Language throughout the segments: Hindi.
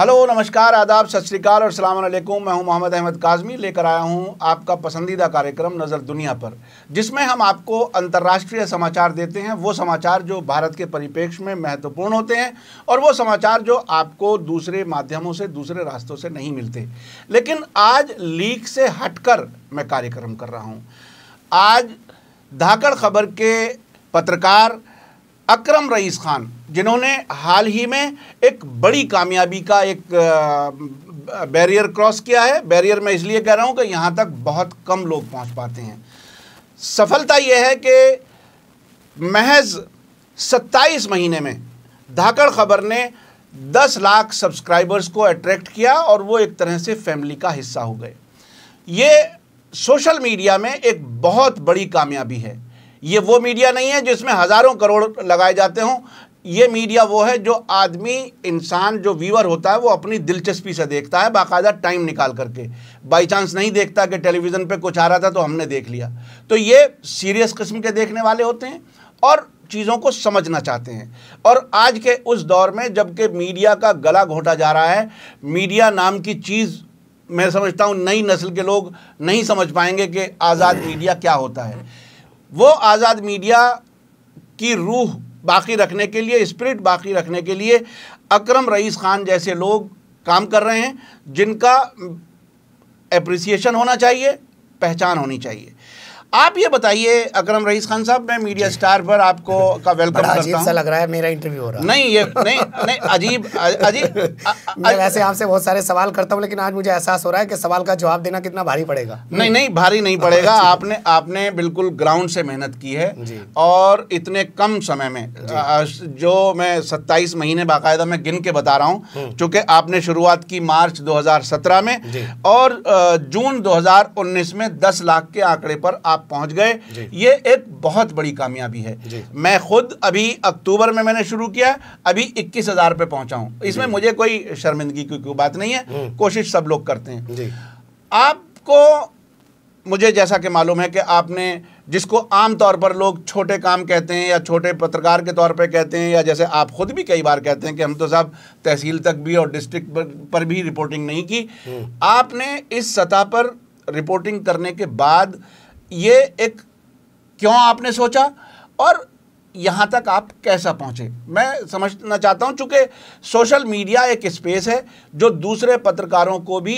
हेलो नमस्कार आदाब सत श्रीकाल और सलाम अलैकुम मैं हूं मोहम्मद अहमद काजमी लेकर आया हूं आपका पसंदीदा कार्यक्रम नज़र दुनिया पर जिसमें हम आपको अंतर्राष्ट्रीय समाचार देते हैं वो समाचार जो भारत के परिपेक्ष में महत्वपूर्ण होते हैं और वो समाचार जो आपको दूसरे माध्यमों से दूसरे रास्तों से नहीं मिलते लेकिन आज लीक से कर मैं कार्यक्रम कर रहा हूँ आज धाकड़ खबर के पत्रकार अकरम रईस खान जिन्होंने हाल ही में एक बड़ी कामयाबी का एक बैरियर क्रॉस किया है बैरियर मैं इसलिए कह रहा हूँ कि यहाँ तक बहुत कम लोग पहुँच पाते हैं सफलता यह है कि महज 27 महीने में धाकड़ खबर ने 10 लाख सब्सक्राइबर्स को अट्रैक्ट किया और वो एक तरह से फैमिली का हिस्सा हो गए ये सोशल मीडिया में एक बहुत बड़ी कामयाबी है ये वो मीडिया नहीं है जिसमें हज़ारों करोड़ लगाए जाते हों ये मीडिया वो है जो आदमी इंसान जो व्यूअर होता है वो अपनी दिलचस्पी से देखता है बाकायदा टाइम निकाल करके बाय चांस नहीं देखता कि टेलीविज़न पे कुछ आ रहा था तो हमने देख लिया तो ये सीरियस किस्म के देखने वाले होते हैं और चीज़ों को समझना चाहते हैं और आज के उस दौर में जबकि मीडिया का गला घोटा जा रहा है मीडिया नाम की चीज़ मैं समझता हूँ नई नस्ल के लोग नहीं समझ पाएंगे कि आज़ाद मीडिया क्या होता है वो आज़ाद मीडिया की रूह बाकी रखने के लिए स्पिरिट बाकी रखने के लिए अकरम रईस खान जैसे लोग काम कर रहे हैं जिनका एप्रिसिएशन होना चाहिए पहचान होनी चाहिए आप ये बताइए अकरम रईस खान साहब मैं मीडिया स्टार पर आपको का वेलकम करता हूं। लग रहा है मेरा इंटरव्यू हो रहा है नहीं ये नहीं नहीं अजीब अजीब मैं वैसे आपसे बहुत सारे सवाल करता हूँ लेकिन आज मुझे एहसास हो रहा है कि सवाल का जवाब देना कितना भारी पड़ेगा नहीं नहीं भारी नहीं पड़ेगा आपने आपने बिल्कुल ग्राउंड से मेहनत की है और इतने कम समय में जो मैं सत्ताईस महीने बाकायदा मैं गिन के बता रहा हूँ हम्म। चूंकि आपने शुरुआत की मार्च दो में और जून दो में दस लाख के आंकड़े पर आप आप पहुंच गए ये एक बहुत बड़ी कामयाबी है मैं खुद अभी अक्टूबर में मैंने शुरू किया अभी इक्कीस हज़ार पे पहुंचा हूं इसमें मुझे कोई शर्मिंदगी की कोई बात नहीं है हम्म। कोशिश सब लोग करते हैं आपको मुझे जैसा कि मालूम है कि आपने जिसको आम तौर पर लोग छोटे काम कहते हैं या छोटे पत्रकार के तौर पे कहते हैं या जैसे आप खुद भी कई बार कहते हैं कि हम तो साहब तहसील तक भी और डिस्ट्रिक्ट पर भी रिपोर्टिंग नहीं की हम्म। आपने इस सतह पर रिपोर्टिंग करने के बाद ये एक क्यों आपने सोचा और यहाँ तक आप कैसा पहुँचे मैं समझना चाहता हूँ चूँकि सोशल मीडिया एक स्पेस है जो दूसरे पत्रकारों को भी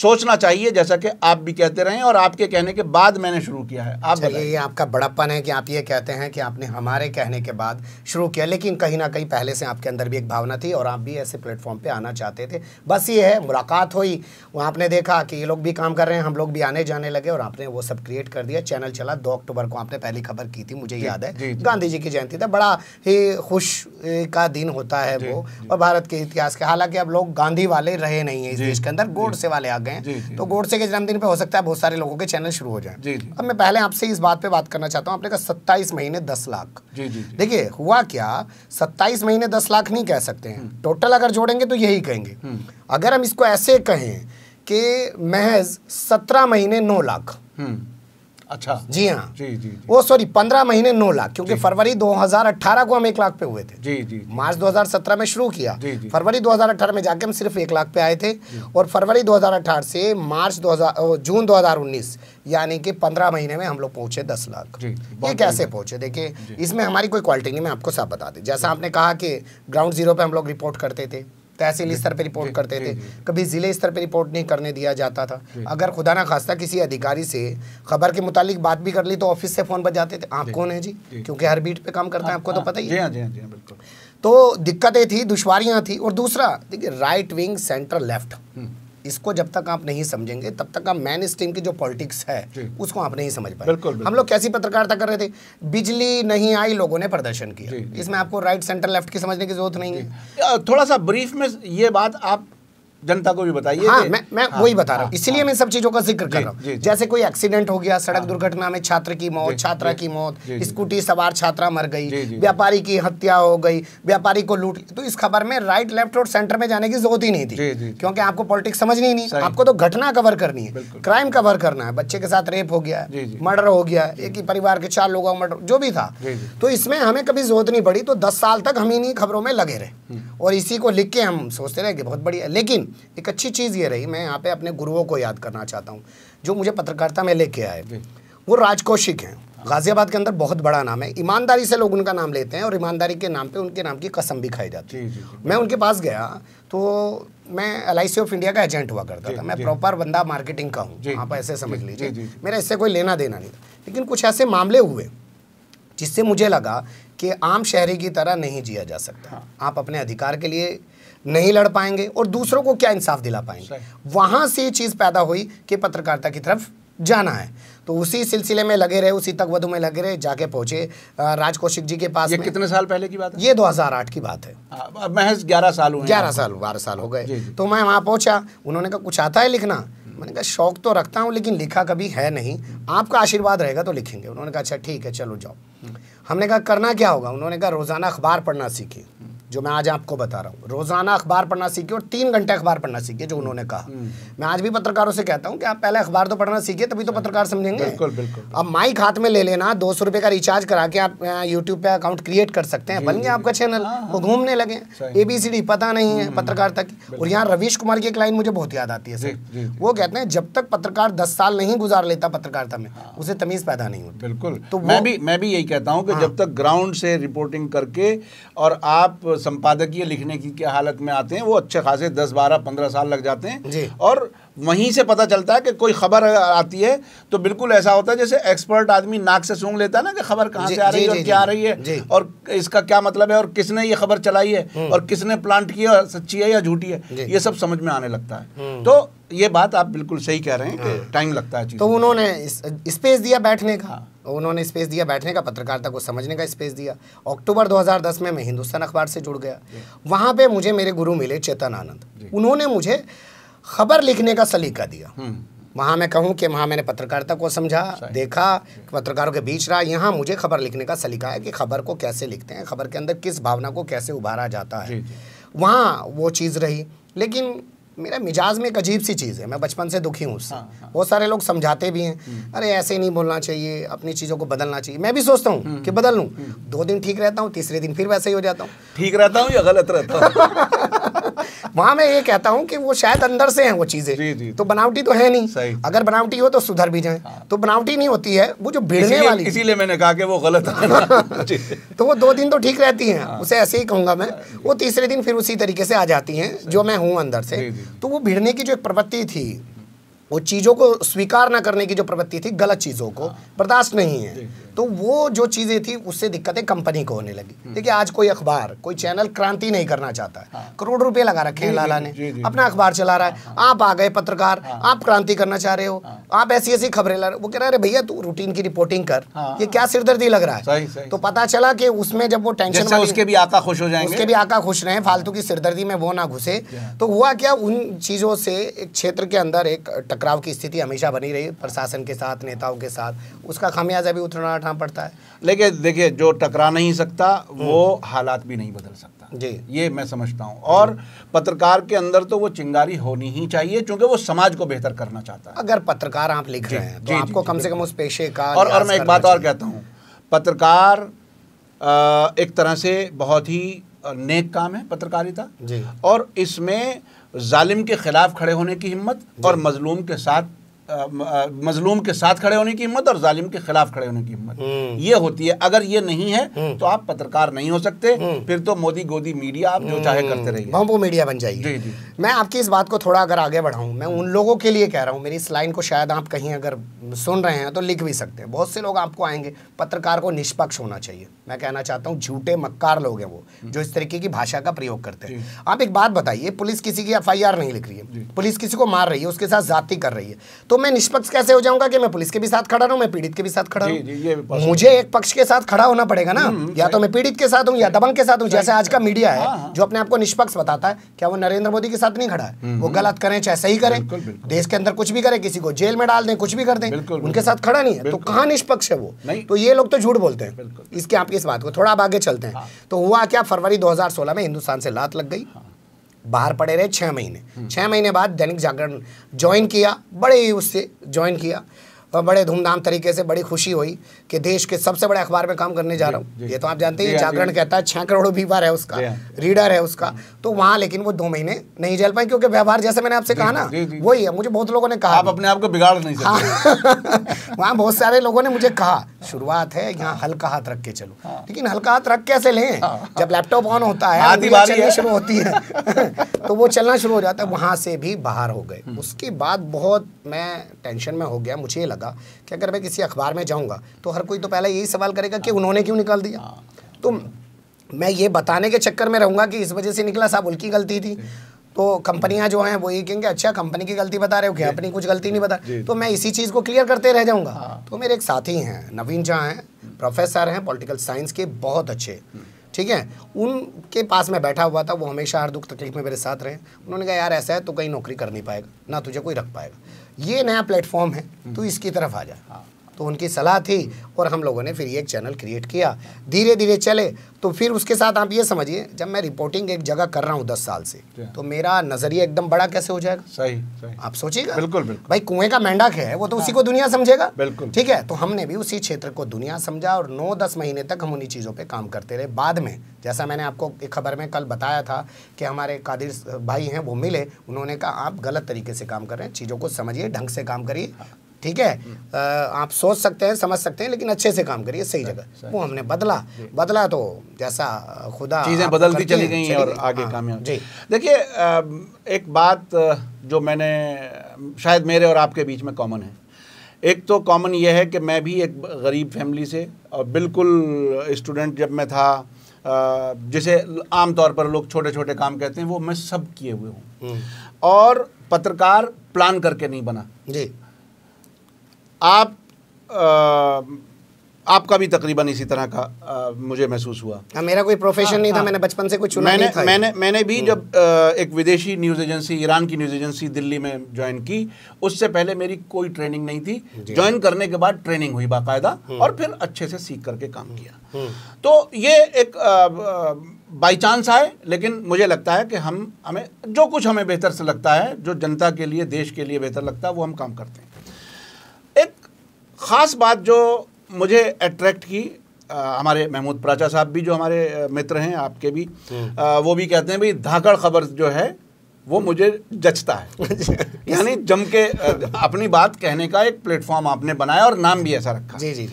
सोचना चाहिए जैसा कि आप भी कहते रहे और आपके कहने के बाद मैंने शुरू किया है आप चलिए अच्छा, ये आपका बड़प्पन है कि आप ये कहते हैं कि आपने हमारे कहने के बाद शुरू किया लेकिन कहीं ना कहीं पहले से आपके अंदर भी एक भावना थी और आप भी ऐसे प्लेटफॉर्म पर आना चाहते थे बस ये है मुलाकात हुई वहाँ आपने देखा कि ये लोग भी काम कर रहे हैं हम लोग भी आने जाने लगे और आपने वो सब क्रिएट कर दिया चैनल चला दो अक्टूबर को आपने पहली खबर की थी मुझे याद है गांधी जी की की जयंती था बड़ा ही खुश का दिन होता है वो और भारत के इतिहास के हालांकि अब लोग गांधी वाले रहे नहीं है इस देश के अंदर गोडसे वाले आ गए हैं तो गोडसे के जन्मदिन पे हो सकता है बहुत सारे लोगों के चैनल शुरू हो जाए अब मैं पहले आपसे इस बात पे बात करना चाहता हूँ आपने कहा सत्ताईस महीने दस लाख देखिये हुआ क्या सत्ताईस महीने दस लाख नहीं कह सकते हैं हम्म। टोटल अगर जोड़ेंगे तो यही कहेंगे हम्म। अगर हम इसको ऐसे कहें कि महज सत्रह महीने नौ लाख हम्म। अच्छा जी हाँ जी जी, जी। वो सॉरी पंद्रह महीने नौ लाख क्योंकि फरवरी 2018 को हम एक लाख पे हुए थे जी जी मार्च 2017 में शुरू किया फरवरी 2018 में जाके हम सिर्फ एक लाख पे आए थे और फरवरी 2018 से मार्च 2000 जून 2019 यानी कि पंद्रह महीने में हम लोग पहुंचे दस लाख ये कैसे पहुंचे देखिए इसमें हमारी कोई क्वालिटी नहीं मैं आपको साफ बता दें जैसा आपने कहा कि ग्राउंड जीरो पे हम लोग रिपोर्ट करते थे तहसील स्तर पर रिपोर्ट करते थे कभी ज़िले स्तर पर रिपोर्ट नहीं करने दिया जाता था अगर खुदा ना खास्ता किसी अधिकारी से खबर के मुतालिक बात भी कर ली तो ऑफिस से फ़ोन बजाते थे आप कौन है जी क्योंकि हर बीट पे काम करते हैं आपको तो हाँ, पता ही हाँ, हाँ, तो दिक्कतें थी दुशवारियां थी और दूसरा देखिए राइट विंग सेंटर लेफ्ट इसको जब तक आप नहीं समझेंगे तब तक आप मैन स्ट्रीम की जो पॉलिटिक्स है उसको आप नहीं समझ पाए हम लोग कैसी पत्रकारिता कर रहे थे बिजली नहीं आई लोगों ने प्रदर्शन किया इसमें आपको राइट सेंटर लेफ्ट की समझने की जरूरत नहीं है थोड़ा सा ब्रीफ में ये बात आप जनता को भी बताइए हाँ, मैं मैं हाँ, वही बता रहा हूँ हाँ, इसलिए हाँ, मैं सब चीजों का जिक्र कर रहा हूँ जैसे कोई एक्सीडेंट हो गया सड़क हाँ। दुर्घटना में छात्र की मौत छात्रा की मौत स्कूटी सवार छात्रा मर गई व्यापारी की हत्या हो गई व्यापारी को लूट तो इस खबर में राइट लेफ्ट और सेंटर में जाने की जरूरत ही नहीं थी क्योंकि आपको पॉलिटिक्स समझ नहीं नहीं आपको तो घटना कवर करनी है क्राइम कवर करना है बच्चे के साथ रेप हो गया मर्डर हो गया एक ही परिवार के चार लोगों का मर्डर जो भी था तो इसमें हमें कभी जरूरत नहीं पड़ी तो दस साल तक हम इन्हीं खबरों में लगे रहे हम्म। और इसी को लिख के हम सोचते रहे कि बहुत बढ़िया लेकिन एक अच्छी चीज़ ये रही मैं यहाँ पे अपने गुरुओं को याद करना चाहता हूँ जो मुझे पत्रकारिता में लेके आए वो राजकोशिक हैं गाजियाबाद के अंदर बहुत बड़ा नाम है ईमानदारी से लोग उनका नाम लेते हैं और ईमानदारी के नाम पे उनके नाम की कसम भी खाई जाती है मैं उनके पास गया तो मैं एल ऑफ इंडिया का एजेंट हुआ करता था मैं प्रॉपर बंदा मार्केटिंग का हूँ आप ऐसे समझ लीजिए मेरा इससे कोई लेना देना नहीं था लेकिन कुछ ऐसे मामले हुए जिससे मुझे लगा कि आम शहरी की तरह नहीं जिया जा सकता हाँ। आप अपने अधिकार के लिए नहीं लड़ पाएंगे और दूसरों को क्या इंसाफ दिला पाएंगे वहाँ से ये चीज़ पैदा हुई कि पत्रकारिता की तरफ जाना है तो उसी सिलसिले में लगे रहे उसी तक में लगे रहे जाके पहुंचे राज कौशिक जी के पास ये कितने साल पहले की बात है ये 2008 की बात है आ, महज 11 साल हुए 11 साल बारह साल हो गए तो मैं वहां पहुंचा उन्होंने कहा कुछ आता है लिखना मैंने कहा शौक तो रखता हूँ लेकिन लिखा कभी है नहीं आपका आशीर्वाद रहेगा तो लिखेंगे उन्होंने कहा अच्छा ठीक है चलो जाओ हम्म। हमने कहा करना क्या होगा उन्होंने कहा रोज़ाना अखबार पढ़ना सीखे जो मैं आज आपको बता रहा हूँ रोजाना अखबार पढ़ना सीखिए और तीन घंटे अखबार पढ़ना सीखिए जो उन्होंने कहा हम्म। मैं आज भी पत्रकारों से कहता हूँ कि आप पहले अखबार तो पढ़ना सीखिए तभी तो हाँ। पत्रकार समझेंगे बिल्कुल बिल्कुल अब माइक हाथ में ले लेना दो सौ रुपए का रिचार्ज करा के आप यूट्यूब पे अकाउंट क्रिएट कर सकते हैं बन गया आपका चैनल हाँ, हाँ। वो घूमने लगे ए बी सी डी पता नहीं है हम्म। पत्रकार तक और यहाँ रवीश कुमार की एक लाइन मुझे बहुत याद आती है सर वो कहते हैं जब तक पत्रकार दस साल नहीं गुजार लेता पत्रकारिता में उसे तमीज पैदा नहीं होती बिल्कुल तो मैं भी मैं भी यही कहता हूँ कि जब तक ग्राउंड से रिपोर्टिंग करके और आप संपादकीय लिखने की क्या हालत में आते हैं वो अच्छे खासे दस बारह पंद्रह साल लग जाते हैं और वहीं से पता चलता है कि कोई खबर आती है तो बिल्कुल ऐसा होता है जैसे एक्सपर्ट आदमी नाक से सूंघ लेता है ना कि खबर कहाँ से आ रही है और क्या आ रही है और इसका क्या मतलब है और किसने ये खबर चलाई है हम्म। और किसने प्लांट किया सच्ची है या झूठी है ये सब समझ में आने लगता है हम्म। तो ये बात आप बिल्कुल सही कह रहे हैं कि टाइम हाँ। लगता है तो उन्होंने स्पेस दिया बैठने का हाँ। उन्होंने स्पेस दिया बैठने का पत्रकारिता को समझने का स्पेस दिया अक्टूबर 2010 में मैं हिंदुस्तान अखबार से जुड़ गया वहाँ पे मुझे मेरे गुरु मिले चेतन आनंद उन्होंने मुझे खबर लिखने का सलीका दिया हम्म। वहाँ मैं कहूँ कि वहाँ मैंने पत्रकारिता को समझा देखा पत्रकारों के बीच रहा यहाँ मुझे खबर लिखने का सलीका है कि खबर को कैसे लिखते हैं खबर के अंदर किस भावना को कैसे उभारा जाता है वहाँ वो चीज़ रही लेकिन मेरा मिजाज में एक अजीब सी चीज़ है मैं बचपन से दुखी हूँ उससे हाँ, हाँ। बहुत सारे लोग समझाते भी हैं हम्म। अरे ऐसे नहीं बोलना चाहिए अपनी चीज़ों को बदलना चाहिए मैं भी सोचता हूँ हम्म। कि बदल लूँ हम्म। दो दिन ठीक रहता हूँ तीसरे दिन फिर वैसे ही हो जाता हूँ ठीक रहता हूँ या गलत रहता हूँ वहाँ मैं ये कहता हूँ कि वो शायद अंदर से है वो चीज़ें तो बनावटी तो है नहीं अगर बनावटी हो तो सुधर भी जाए हाँ। तो बनावटी नहीं होती है वो जो भिड़ने वाली इसीलिए मैंने कहा कि वो गलत तो वो दो दिन तो ठीक रहती है हाँ। उसे ऐसे ही कहूंगा मैं वो तीसरे दिन फिर उसी तरीके से आ जाती है जो मैं हूँ अंदर से तो वो भिड़ने की जो एक प्रवृत्ति थी वो चीज़ों को स्वीकार ना करने की जो प्रवृत्ति थी गलत चीज़ों को हाँ। बर्दाश्त नहीं है तो वो जो चीज़ें थी उससे दिक्कतें कंपनी को होने लगी हम्म। देखिए आज कोई अखबार कोई चैनल क्रांति नहीं करना चाहता है हाँ। करोड़ रुपए लगा रखे हैं लाला ने अपना अखबार चला रहा है हाँ। आप आ गए पत्रकार आप क्रांति करना चाह रहे हो आप ऐसी ऐसी खबरें ला रहे वो कह रहा है भैया तू रूटीन की रिपोर्टिंग कर ये क्या सिरदर्दी लग रहा है तो पता चला कि उसमें जब वो टेंशन उसके भी आका खुश हो जाए उसके भी आका खुश रहे फालतू की सिरदर्दी में वो ना घुसे तो हुआ क्या उन चीज़ों से एक क्षेत्र के अंदर एक टकराव की स्थिति हमेशा बनी रही प्रशासन के साथ नेताओं के साथ उसका खामियाजा भी उतरना उठना पड़ता है लेकिन देखिए जो टकरा नहीं सकता हम्म। वो हालात भी नहीं बदल सकता जी ये मैं समझता हूँ और पत्रकार के अंदर तो वो चिंगारी होनी ही चाहिए क्योंकि वो समाज को बेहतर करना चाहता है अगर पत्रकार आप लिख रहे हैं तो आपको कम से कम उस पेशे का और और मैं एक बात और कहता हूँ पत्रकार एक तरह से बहुत ही नेक काम है पत्रकारिता और इसमें जालिम के खिलाफ खड़े होने की हिम्मत और मजलूम के साथ मजलूम के साथ खड़े होने की हिम्मत और जालिम के खिलाफ खड़े होने की हिम्मत हम्म। ये होती है अगर ये नहीं है हम्म। तो आप पत्रकार नहीं हो सकते हम्म। फिर तो मोदी गोदी मीडिया आप जो चाहे करते रहिए वो मीडिया बन जाइए जी जी मैं आपकी इस बात को थोड़ा अगर आगे बढ़ाऊं मैं उन लोगों के लिए कह रहा हूं मेरी इस लाइन को शायद आप कहीं अगर सुन रहे हैं तो लिख भी सकते हैं बहुत से लोग आपको आएंगे पत्रकार को निष्पक्ष होना चाहिए मैं कहना चाहता हूँ झूठे मक्कार लोग हैं वो जो इस तरीके की भाषा का प्रयोग करते हैं आप एक बात बताइए पुलिस किसी की एफ नहीं लिख रही है पुलिस किसी को मार रही है उसके साथ जाति कर रही है तो मैं निष्पक्ष कैसे हो जाऊंगा कि मैं पुलिस के भी साथ खड़ा रहूं मैं पीड़ित के भी साथ खड़ा हूं मुझे एक पक्ष के साथ खड़ा होना पड़ेगा ना हम्म, या तो मैं पीड़ित के साथ हूँ या दबंग के साथ हूँ जैसे आज का मीडिया है हाँ, हाँ। जो अपने आपको निष्पक्ष बताता है क्या वो नरेंद्र मोदी के साथ नहीं खड़ा है हम्म, वो हम्म। गलत करें चाहे सही करें देश के अंदर कुछ भी करें किसी को जेल में डाल दें कुछ भी कर दें उनके साथ खड़ा नहीं है तो कहा निष्पक्ष है वो तो ये लोग तो झूठ बोलते हैं इसके आप इस बात को थोड़ा आगे चलते हैं हाँ। तो हुआ क्या फरवरी दो में हिंदुस्तान से लात लग गई बाहर पड़े रहे छः महीने छः महीने बाद दैनिक जागरण ज्वाइन किया बड़े ही उससे ज्वाइन किया और बड़े धूमधाम तरीके से बड़ी खुशी हुई कि देश के सबसे बड़े अखबार में काम करने जा रहा हूँ ये तो आप जानते हैं हाँ, जागरण कहता है छह करोड़ व्यूवर है उसका हाँ। रीडर है उसका तो वहाँ लेकिन वो दो महीने नहीं जल पाए क्योंकि व्यवहार जैसे मैंने आपसे कहा ना वही है मुझे बहुत लोगों ने कहा आप अपने आप को बिगाड़ नहीं हाँ। वहाँ बहुत सारे लोगों ने मुझे कहा शुरुआत है यहाँ हल्का हाथ रख के चलो लेकिन हल्का हाथ रख कैसे लें जब लैपटॉप ऑन होता है शुरू होती है तो वो चलना शुरू हो जाता है वहाँ से भी बाहर हो गए हम्म। उसके बाद बहुत मैं टेंशन में हो गया मुझे ये लगा कि अगर मैं किसी अखबार में जाऊँगा तो हर कोई तो पहले यही सवाल करेगा कि उन्होंने क्यों निकाल दिया तो मैं ये बताने के चक्कर में रहूँगा कि इस वजह से निकला साहब उनकी गलती थी तो कंपनियां जो हैं वो ये कहेंगे अच्छा कंपनी की गलती बता रहे हो क्या अपनी कुछ गलती नहीं बता तो मैं इसी चीज़ को क्लियर करते रह जाऊँगा हाँ। तो मेरे एक साथी हैं नवीन झा हैं प्रोफेसर हैं पॉलिटिकल साइंस के बहुत अच्छे ठीक है उनके पास मैं बैठा हुआ था वो हमेशा हर दुख तकलीफ में मेरे साथ रहे उन्होंने कहा यार ऐसा है तो कहीं नौकरी कर नहीं पाएगा ना तुझे कोई रख पाएगा ये नया प्लेटफॉर्म है तो इसकी तरफ आ जा हाँ। तो उनकी सलाह थी और हम लोगों ने फिर ये एक चैनल क्रिएट किया धीरे धीरे चले तो फिर उसके साथ आप ये समझिए जब मैं रिपोर्टिंग एक जगह कर रहा हूँ दस साल से तो मेरा नजरिया एकदम बड़ा कैसे हो जाएगा सही, सही। आप सोचिएगा बिल्कुल बिल्कुल भाई कुएं का मेंढक है वो तो उसी को हाँ। दुनिया समझेगा बिल्कुल ठीक है तो हमने भी उसी क्षेत्र को दुनिया समझा और नौ दस महीने तक हम उन्हीं चीज़ों पर काम करते रहे बाद में जैसा मैंने आपको एक खबर में कल बताया था कि हमारे कादिर भाई हैं वो मिले उन्होंने कहा आप गलत तरीके से काम कर रहे हैं चीज़ों को समझिए ढंग से काम करिए ठीक है आप सोच सकते हैं समझ सकते हैं लेकिन अच्छे से काम करिए सही जगह वो हमने बदला बदला तो जैसा खुदा चीज़ें बदलती चली गई और आगे हाँ, कामयाब जी देखिए एक बात जो मैंने शायद मेरे और आपके बीच में कॉमन है एक तो कॉमन यह है कि मैं भी एक गरीब फैमिली से और बिल्कुल स्टूडेंट जब मैं था जिसे आम तौर पर लोग छोटे छोटे काम कहते हैं वो मैं सब किए हुए हूँ हम्म। और पत्रकार प्लान करके नहीं बना जी आप आ, आपका भी तकरीबन इसी तरह का आ, मुझे महसूस हुआ आ, हाँ, मेरा कोई प्रोफेशन आ, हाँ, नहीं था हाँ। मैंने बचपन से कुछ चुना मैंने था मैंने मैंने भी हम्म। जब आ, एक विदेशी न्यूज़ एजेंसी ईरान की न्यूज़ एजेंसी दिल्ली में ज्वाइन की उससे पहले मेरी कोई ट्रेनिंग नहीं थी ज्वाइन करने के बाद ट्रेनिंग हुई बाकायदा हम्म। और फिर अच्छे से सीख करके काम किया हम्म। तो ये एक बाई चांस आए लेकिन मुझे लगता है कि हम हमें जो कुछ हमें बेहतर से लगता है जो जनता के लिए देश के लिए बेहतर लगता है वो हम काम करते हैं ख़ास बात जो मुझे अट्रैक्ट की आ, हमारे महमूद प्राचा साहब भी जो हमारे मित्र हैं आपके भी आ, हम्म। वो भी कहते हैं भाई धाकड़ खबर जो है वो मुझे जचता है यानी जम के अपनी बात कहने का एक प्लेटफॉर्म आपने बनाया और नाम भी ऐसा रखा जी जी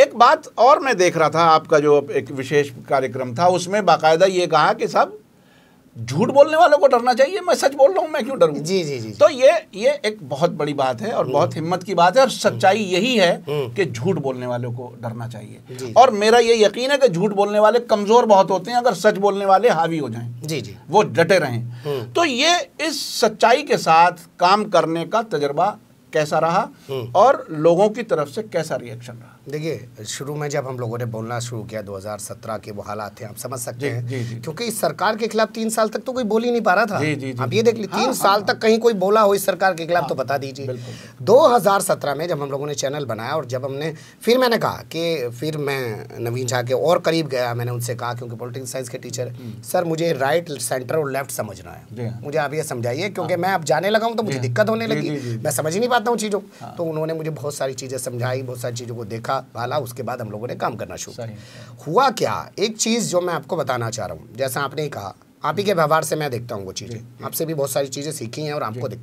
एक बात और मैं देख रहा था आपका जो एक विशेष कार्यक्रम था उसमें बाकायदा ये कहा कि साहब झूठ बोलने वालों को डरना चाहिए मैं सच बोल रहा हूँ मैं क्यों डरू जी जी जी तो ये ये एक बहुत बड़ी बात है और हम्म। बहुत हिम्मत की बात है और हम्म। सच्चाई यही है हम्म। कि झूठ बोलने वालों को डरना चाहिए और मेरा ये यकीन है कि झूठ बोलने वाले कमजोर बहुत होते हैं अगर सच बोलने वाले हावी हो जाए जी जी वो डटे रहें तो ये इस सच्चाई के साथ काम करने का तजर्बा कैसा रहा और लोगों की तरफ से कैसा रिएक्शन रहा देखिए शुरू में जब हम लोगों ने बोलना शुरू किया 2017 के वो हालात थे आप समझ सकते हैं क्योंकि इस सरकार के खिलाफ तीन साल तक तो कोई बोल ही नहीं पा रहा था जी, जी, जी, आप ये देख लीजिए तीन हा, साल हा, तक हाँ। कहीं कोई बोला हो इस सरकार के खिलाफ तो हाँ, बता दीजिए 2017 में जब हम लोगों ने चैनल बनाया और जब हमने फिर मैंने कहा कि फिर मैं नवीन झा के और करीब गया मैंने उनसे कहा क्योंकि पोलिटिकल साइंस के टीचर हम्म। सर मुझे राइट सेंटर और लेफ्ट समझना है हाँ। मुझे आप ये समझाइए क्योंकि मैं अब जाने लगा हूँ तो मुझे दिक्कत होने लगी मैं समझ नहीं पाता हूँ चीज़ों तो उन्होंने मुझे बहुत सारी चीज़ें समझाई बहुत सारी चीज़ों को देखा अच्छा भाला उसके बाद हम लोगों ने काम करना शुरू किया हुआ क्या एक चीज़ जो मैं आपको बताना चाह रहा हूँ जैसा आपने कहा आप ही के व्यवहार से मैं देखता हूँ वो चीज़ें आपसे भी बहुत सारी चीज़ें सीखी हैं और आपको देख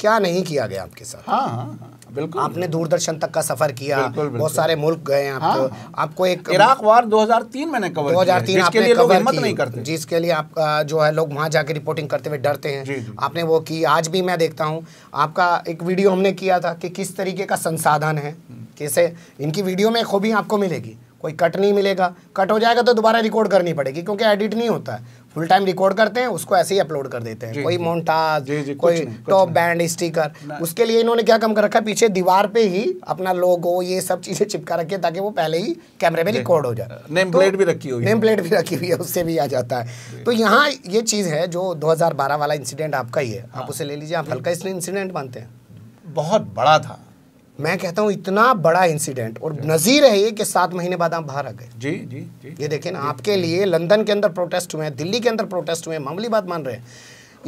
क्या नहीं किया गया आपके साथ हाँ हाँ, हाँ। बिल्कुल आपने दूरदर्शन तक का सफर किया बहुत सारे मुल्क गए आप हाँ। तो, आपको एक इराक वार 2003 मैंने कवर 2003 किया, आपने लोग नहीं करते जिसके लिए आप जो है लोग वहां जाके रिपोर्टिंग करते हुए डरते हैं जी, जी। आपने वो की आज भी मैं देखता हूँ आपका एक वीडियो हमने किया था कि किस तरीके का संसाधन है हम्म। कैसे इनकी वीडियो में खूबी आपको मिलेगी कोई कट नहीं मिलेगा कट हो जाएगा तो दोबारा रिकॉर्ड करनी पड़ेगी क्योंकि एडिट नहीं होता है फुल टाइम रिकॉर्ड करते हैं उसको ऐसे ही अपलोड कर देते हैं कोई मोन्टाज कोई टॉप बैंड स्टिकर उसके लिए इन्होंने क्या कम कर रखा है पीछे दीवार पे ही अपना लोगो ये सब चीजें चिपका रखी है ताकि वो पहले ही कैमरे में रिकॉर्ड हो जाए नेम uh, प्लेट तो भी रखी हुई नेम प्लेट भी रखी हुई है उससे भी आ जाता है तो यहाँ ये चीज़ है जो दो वाला इंसिडेंट आपका ही है आप हाँ। उसे ले लीजिए आप हल्का इसलिए इंसिडेंट मानते हैं बहुत बड़ा था मैं कहता हूँ इतना बड़ा इंसिडेंट और नजीर है ये कि सात महीने बाद आप बाहर आ गए जी जी जी ये देखें ना आपके लिए लंदन के अंदर प्रोटेस्ट हुए हैं दिल्ली के अंदर प्रोटेस्ट हुए हैं मामूली बात मान रहे हैं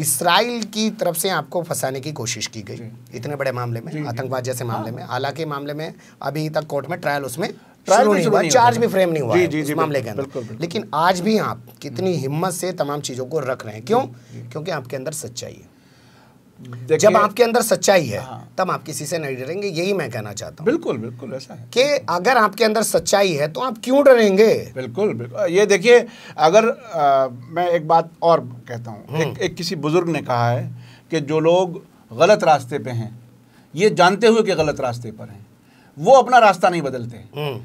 इसराइल की तरफ से आपको फंसाने की कोशिश की गई इतने बड़े मामले में आतंकवाद जैसे मामले में हालांकि मामले में अभी तक कोर्ट में ट्रायल उसमें नहीं हुआ चार्ज भी फ्रेम नहीं हुआ जी, जी, जी, मामले के अंदर लेकिन आज भी आप कितनी हिम्मत से तमाम चीज़ों को रख रहे हैं क्यों क्योंकि आपके अंदर सच्चाई है जब आपके अंदर सच्चाई है हाँ। तब आप किसी से नहीं डरेंगे यही मैं कहना चाहता हूँ बिल्कुल बिल्कुल ऐसा है कि अगर आपके अंदर सच्चाई है तो आप क्यों डरेंगे बिल्कुल बिल्कुल ये देखिए अगर आ, मैं एक बात और कहता हूँ हम्म। एक, एक किसी बुजुर्ग ने कहा है कि जो लोग गलत रास्ते पे हैं ये जानते हुए कि गलत रास्ते पर हैं वो अपना रास्ता नहीं बदलते हम्म।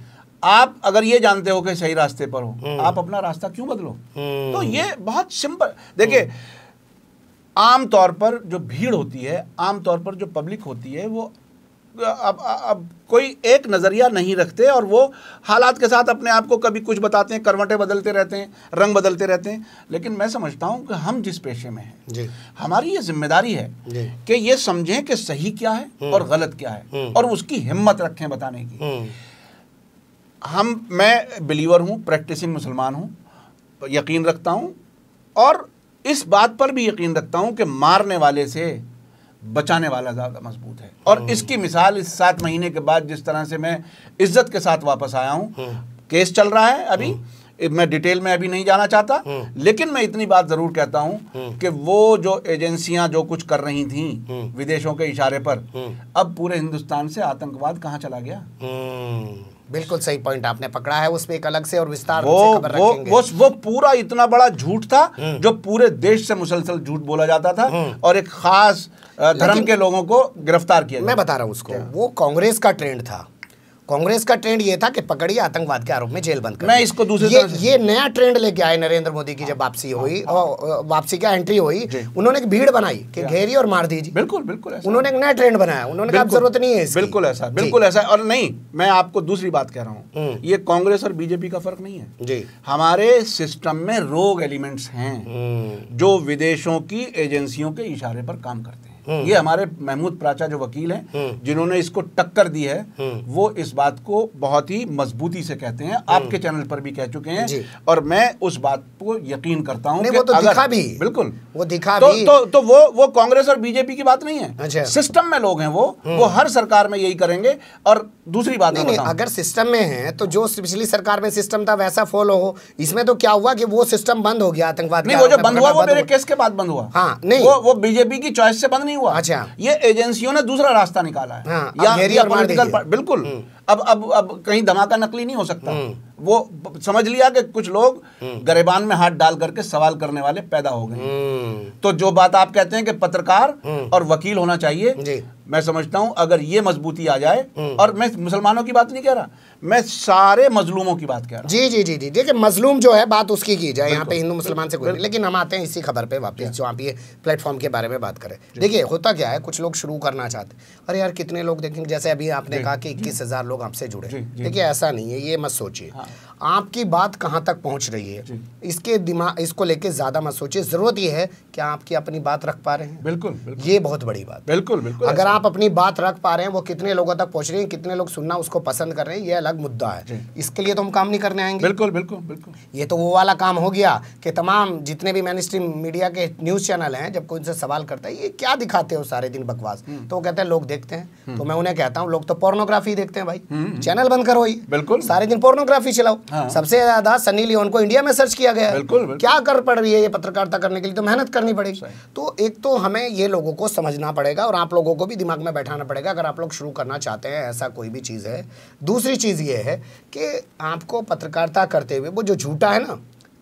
आप अगर ये जानते हो कि सही रास्ते पर हो हम्म। आप अपना रास्ता क्यों बदलो तो ये बहुत सिंपल देखिये आम तौर पर जो भीड़ होती है आम तौर पर जो पब्लिक होती है वो अब अब कोई एक नज़रिया नहीं रखते और वो हालात के साथ अपने आप को कभी कुछ बताते हैं करवटें बदलते रहते हैं रंग बदलते रहते हैं लेकिन मैं समझता हूँ कि हम जिस पेशे में हैं हमारी ये जिम्मेदारी है कि ये समझें कि सही क्या है हम्म। और गलत क्या है हम्म। और उसकी हिम्मत रखें बताने की हम्म। हम मैं बिलीवर हूँ प्रैक्टिसिंग मुसलमान हूँ यकीन रखता हूँ और इस बात पर भी यकीन रखता हूं कि मारने वाले से बचाने वाला ज़्यादा मजबूत है और हम्म। इसकी मिसाल इस सात महीने के बाद जिस तरह से मैं इज्जत के साथ वापस आया हूं हम्म। केस चल रहा है अभी हम्म। मैं डिटेल में अभी नहीं जाना चाहता लेकिन मैं इतनी बात जरूर कहता हूं कि वो जो एजेंसियां जो कुछ कर रही थीं विदेशों के इशारे पर अब पूरे हिंदुस्तान से आतंकवाद कहां चला गया बिल्कुल सही पॉइंट आपने पकड़ा है उसमें एक अलग से और विस्तार वो, से खबर वो, वो वो पूरा इतना बड़ा झूठ था हम्म। जो पूरे देश से मुसलसल झूठ बोला जाता था हम्म। और एक खास धर्म के लोगों को गिरफ्तार किया मैं बता रहा हूँ उसको वो कांग्रेस का ट्रेंड था कांग्रेस का ट्रेंड ये था कि पकड़िए आतंकवाद के आरोप में जेल बंद मैं इसको दूसरे ये, ये नया ट्रेंड लेके आए नरेंद्र मोदी की जब वापसी हुई हाँ, हाँ। और वापसी का एंट्री हुई उन्होंने एक भीड़ बनाई कि घेरी और मार दीजिए बिल्कुल बिल्कुल उन्होंने एक नया ट्रेंड बनाया उन्होंने कहा जरूरत नहीं है बिल्कुल ऐसा बिल्कुल ऐसा और नहीं मैं आपको दूसरी बात कह रहा हूँ हम्म। ये कांग्रेस और बीजेपी का फर्क नहीं है जी हमारे सिस्टम में रोग एलिमेंट्स हैं हम्म। जो विदेशों की एजेंसियों के इशारे पर काम करते हैं हम्म। ये हमारे महमूद प्राचा जो वकील हैं हम्म। जिन्होंने इसको टक्कर दी है हम्म। वो इस बात को बहुत ही मजबूती से कहते हैं आपके चैनल पर भी कह चुके हैं और मैं उस बात को यकीन करता हूँ तो बिल्कुल वो दिखा तो, भी तो, तो वो वो कांग्रेस और बीजेपी की बात नहीं है अच्छा। सिस्टम में लोग हैं वो वो हर सरकार में यही करेंगे और दूसरी बात नहीं, अगर सिस्टम में है तो जो पिछली सरकार में सिस्टम था वैसा फॉलो हो इसमें तो क्या हुआ कि वो सिस्टम बंद हो गया आतंकवाद नहीं वो जो बंद हुआ वो मेरे केस के बाद बंद हुआ हाँ नहीं वो बीजेपी की चॉइस से बंद नहीं नहीं हुआ अच्छा ये एजेंसियों ने दूसरा रास्ता निकाला है हाँ, या, या पॉलिटिकल बिल्कुल हम्म। अब अब अब कहीं धमाका नकली नहीं हो सकता हम्म। वो समझ लिया कि कुछ लोग हम्म। गरेबान में हाथ डाल करके सवाल करने वाले पैदा हो गए तो जो बात आप कहते हैं कि पत्रकार और वकील होना चाहिए मैं समझता हूं अगर ये मजबूती आ जाए हम्म। और मैं मुसलमानों की बात नहीं कह रहा मैं सारे मजलूमों की बात कह रहा जी जी जी जी देखिए मजलूम जो है बात उसकी की जाए यहाँ पे हिंदू मुसलमान से कोई नहीं लेकिन हम आते हैं इसी खबर पे वापस जो आप ये प्लेटफॉर्म के बारे में बात करें देखिए होता क्या है कुछ लोग शुरू करना चाहते अरे यार कितने लोग देखेंगे जैसे अभी आपने कहा कि इक्कीस लोग आपसे जुड़े देखिए ऐसा नहीं है ये मत सोचिए हाँ। आपकी बात कहाँ तक पहुँच रही है इसके दिमाग इसको लेके ज़्यादा मत सोचिए ज़रूरत यह है कि आपकी अपनी बात रख पा रहे हैं बिल्कुल, बिल्कुल ये बहुत बड़ी बात बिल्कुल बिल्कुल अगर आप अपनी बात रख पा रहे हैं वो कितने लोगों तक पहुँच रही है कितने लोग सुनना उसको पसंद कर रहे हैं ये अलग मुद्दा है इसके लिए तो हम काम नहीं करने आएंगे बिल्कुल बिल्कुल बिल्कुल ये तो वो वाला काम हो गया कि तमाम जितने भी मैन मीडिया के न्यूज़ चैनल हैं जब कोई उनसे सवाल करता है ये क्या दिखाते हो सारे दिन बकवास हम्म। तो वो कहते हैं लोग देखते हैं हम्म। तो मैं उन्हें कहता हूँ लोग तो पोर्नोग्राफी देखते हैं भाई चैनल हम्म। बंद करो ही बिल्कुल सारे दिन पोर्नोग्राफी चलाओ हाँ। सबसे ज्यादा सनी लियोन को इंडिया में सर्च किया गया बिल्कुल, बिल्कुल। क्या कर पड़ रही है ये पत्रकारिता करने के लिए तो मेहनत करनी पड़ेगी तो एक तो हमें ये लोगों को समझना पड़ेगा और आप लोगों को भी दिमाग में बैठाना पड़ेगा अगर आप लोग शुरू करना चाहते हैं ऐसा कोई भी चीज़ है दूसरी चीज़ ये है कि आपको पत्रकारिता करते हुए वो जो झूठा है ना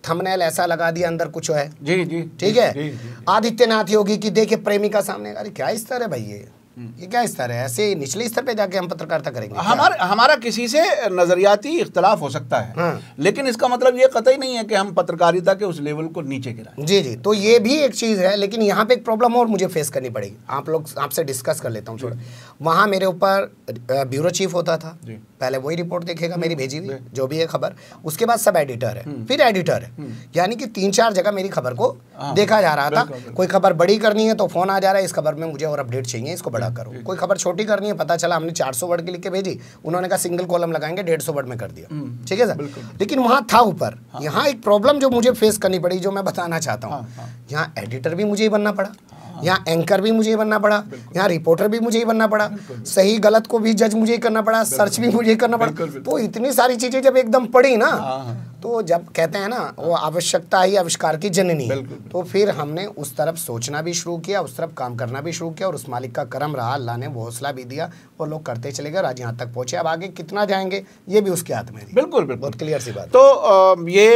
थंबनेल ऐसा लगा दिया अंदर कुछ है जी जी ठीक है आदित्यनाथ योगी की देखे प्रेमिका सामने अरे क्या इस तरह भाई ये ये क्या स्तर है ऐसे निचले स्तर पे जाके हम पत्रकारिता करेंगे हमार, हमारा किसी से नज़रियाती इख्तलाफ हो सकता है हाँ। लेकिन इसका मतलब ये कतई नहीं है कि हम पत्रकारिता के उस लेवल को नीचे गिराएं जी जी तो ये भी एक चीज़ है लेकिन यहाँ पे एक प्रॉब्लम और मुझे फेस करनी पड़ेगी आप लोग आपसे डिस्कस कर लेता हूँ थोड़ा वहाँ मेरे ऊपर ब्यूरो चीफ होता था पहले वही रिपोर्ट देखेगा मेरी हम्म, भेजी हुई जो भी है खबर उसके बाद सब एडिटर है हम्म। फिर एडिटर है हम्म। यानी कि तीन चार जगह मेरी खबर को हाँ, देखा जा हाँ, रहा था कोई खबर बड़ी करनी है तो फ़ोन आ जा रहा है इस खबर में मुझे और अपडेट चाहिए इसको बड़ा हम्म, करो कोई खबर छोटी करनी है पता चला हमने 400 वर्ड के लिख के भेजी उन्होंने कहा सिंगल कॉलम लगाएंगे डेढ़ सौ वर्ड में कर दिया हम्म, ठीक है सर लेकिन वहां था ऊपर हाँ, हाँ। यहाँ एक प्रॉब्लम जो मुझे फेस करनी पड़ी जो मैं बताना चाहता हूँ हाँ, यहाँ एडिटर भी मुझे ही बनना पड़ा यहाँ एंकर भी मुझे ही बनना पड़ा यहाँ रिपोर्टर भी मुझे ही बनना पड़ा सही गलत को भी जज मुझे ही करना पड़ा सर्च भी मुझे ही करना पड़ा तो इतनी सारी चीजें जब एकदम पड़ी ना तो जब कहते हैं ना वो आवश्यकता ही आविष्कार की जननी है तो फिर हमने उस तरफ सोचना भी शुरू किया उस तरफ काम करना भी शुरू किया और उस मालिक का करम रहा अल्लाह ने वो हौसला भी दिया और लोग करते चले गए आज यहाँ तक पहुँचे अब आगे कितना जाएंगे ये भी उसके हाथ में बिल्कुल बिल्कुल बहुत क्लियर सी बात तो ये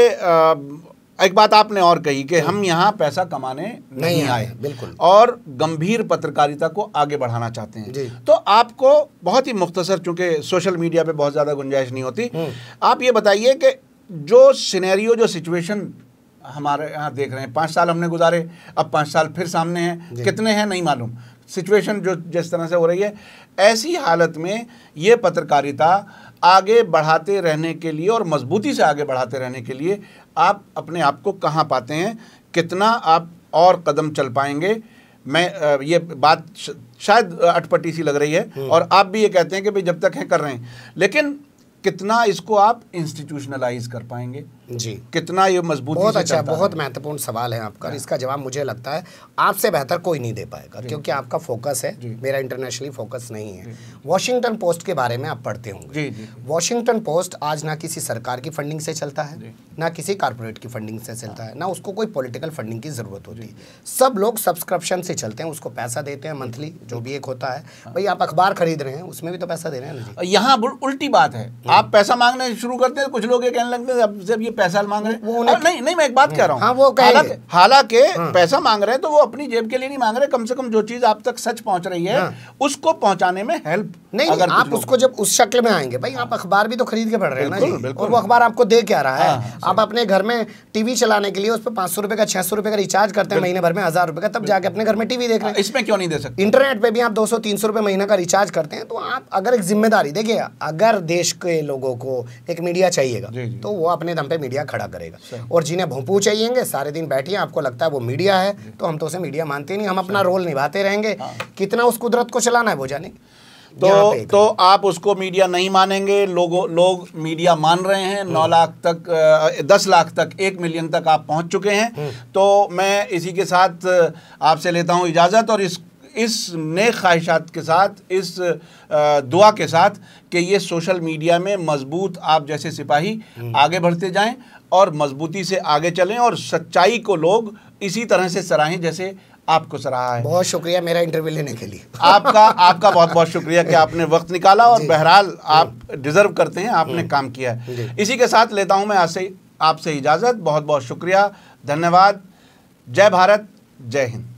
एक बात आपने और कही कि हम हम्म। यहाँ पैसा कमाने नहीं, नहीं आए बिल्कुल और गंभीर पत्रकारिता को आगे बढ़ाना चाहते हैं तो आपको बहुत ही मुख्तसर चूंकि सोशल मीडिया पे बहुत ज़्यादा गुंजाइश नहीं होती हम्म। आप ये बताइए कि जो सिनेरियो जो सिचुएशन हमारे यहाँ देख रहे हैं पाँच साल हमने गुजारे अब पाँच साल फिर सामने हैं कितने हैं नहीं मालूम सिचुएशन जो जिस तरह से हो रही है ऐसी हालत में ये पत्रकारिता आगे बढ़ाते रहने के लिए और मजबूती से आगे बढ़ाते रहने के लिए आप अपने आप को कहाँ पाते हैं कितना आप और कदम चल पाएंगे मैं ये बात शायद अटपटी सी लग रही है हम्म। और आप भी ये कहते हैं कि भाई जब तक हैं कर रहे हैं लेकिन कितना इसको आप इंस्टीट्यूशनलाइज कर पाएंगे जी कितना ये मजबूत बहुत अच्छा बहुत महत्वपूर्ण सवाल है आपका हाँ। इसका जवाब मुझे लगता है आपसे बेहतर कोई नहीं दे पाएगा क्योंकि आपका फोकस है मेरा इंटरनेशनली फोकस नहीं है वॉशिंगटन पोस्ट के बारे में आप पढ़ते होंगे वॉशिंगटन पोस्ट आज ना किसी सरकार की फंडिंग से चलता है ना किसी कारपोरेट की फंडिंग से चलता है ना उसको कोई पोलिटिकल फंडिंग की ज़रूरत होती है सब लोग सब्सक्रिप्शन से चलते हैं उसको पैसा देते हैं मंथली जो भी एक होता है हाँ। भाई आप अखबार खरीद रहे हैं उसमें भी तो पैसा दे रहे हैं यहाँ उल्टी बात है हाँ। आप पैसा मांगना शुरू करते हैं कुछ लोग ये कहने लगते हैं जब ये पैसा मांग रहे हैं नहीं नहीं नहीं मैं एक बात कह रहा हूँ हाँ, हालांकि हालांकि हाँ। पैसा मांग रहे हैं तो वो अपनी जेब के लिए नहीं मांग रहे कम से कम जो चीज आप तक सच पहुंच रही है हाँ। उसको पहुंचाने में हेल्प नहीं अगर आप उसको जब उस शक्ल में आएंगे भाई आप अखबार भी तो खरीद के पढ़ रहे हैं ना और वो अखबार आपको दे क्या रहा है हाँ, आप अपने घर में टीवी चलाने के लिए उस पर पांच सौ रुपए का छह सौ रुपए का रिचार्ज करते हैं महीने भर में हजार रुपए का तब जाके अपने घर में टीवी देख रहे हैं इसमें क्यों नहीं दे सकते इंटरनेट पे भी आप दो सौ तीन सौ रुपए महीना का रिचार्ज करते हैं तो आप अगर एक जिम्मेदारी देखिए अगर देश के लोगों को एक मीडिया चाहिएगा तो वो अपने दम पे मीडिया खड़ा करेगा और जिन्हें भोंपू चाहिएंगे सारे दिन बैठिए आपको लगता है वो मीडिया है तो हम तो उसे मीडिया मानते नहीं हम अपना रोल निभाते रहेंगे हाँ। कितना उस कुदरत को चलाना है वो जाने तो तो आप उसको मीडिया नहीं मानेंगे लोगों लोग मीडिया मान रहे हैं नौ हम्म। लाख तक दस लाख तक एक मिलियन तक आप पहुंच चुके हैं हम्म। तो मैं इसी के साथ आपसे लेता हूं इजाज़त और इस इस नए ख्वाहिशात के साथ इस दुआ के साथ कि ये सोशल मीडिया में मजबूत आप जैसे सिपाही हम्म। आगे बढ़ते जाएं और मजबूती से आगे चलें और सच्चाई को लोग इसी तरह से सराहें जैसे आपको सराहा है बहुत शुक्रिया मेरा इंटरव्यू लेने के लिए आपका आपका बहुत बहुत शुक्रिया कि आपने वक्त निकाला और बहरहाल आप डिजर्व हम्म। करते हैं आपने हम्म। काम किया है इसी के साथ लेता हूं मैं आपसे आपसे इजाज़त बहुत बहुत शुक्रिया धन्यवाद जय भारत जय हिंद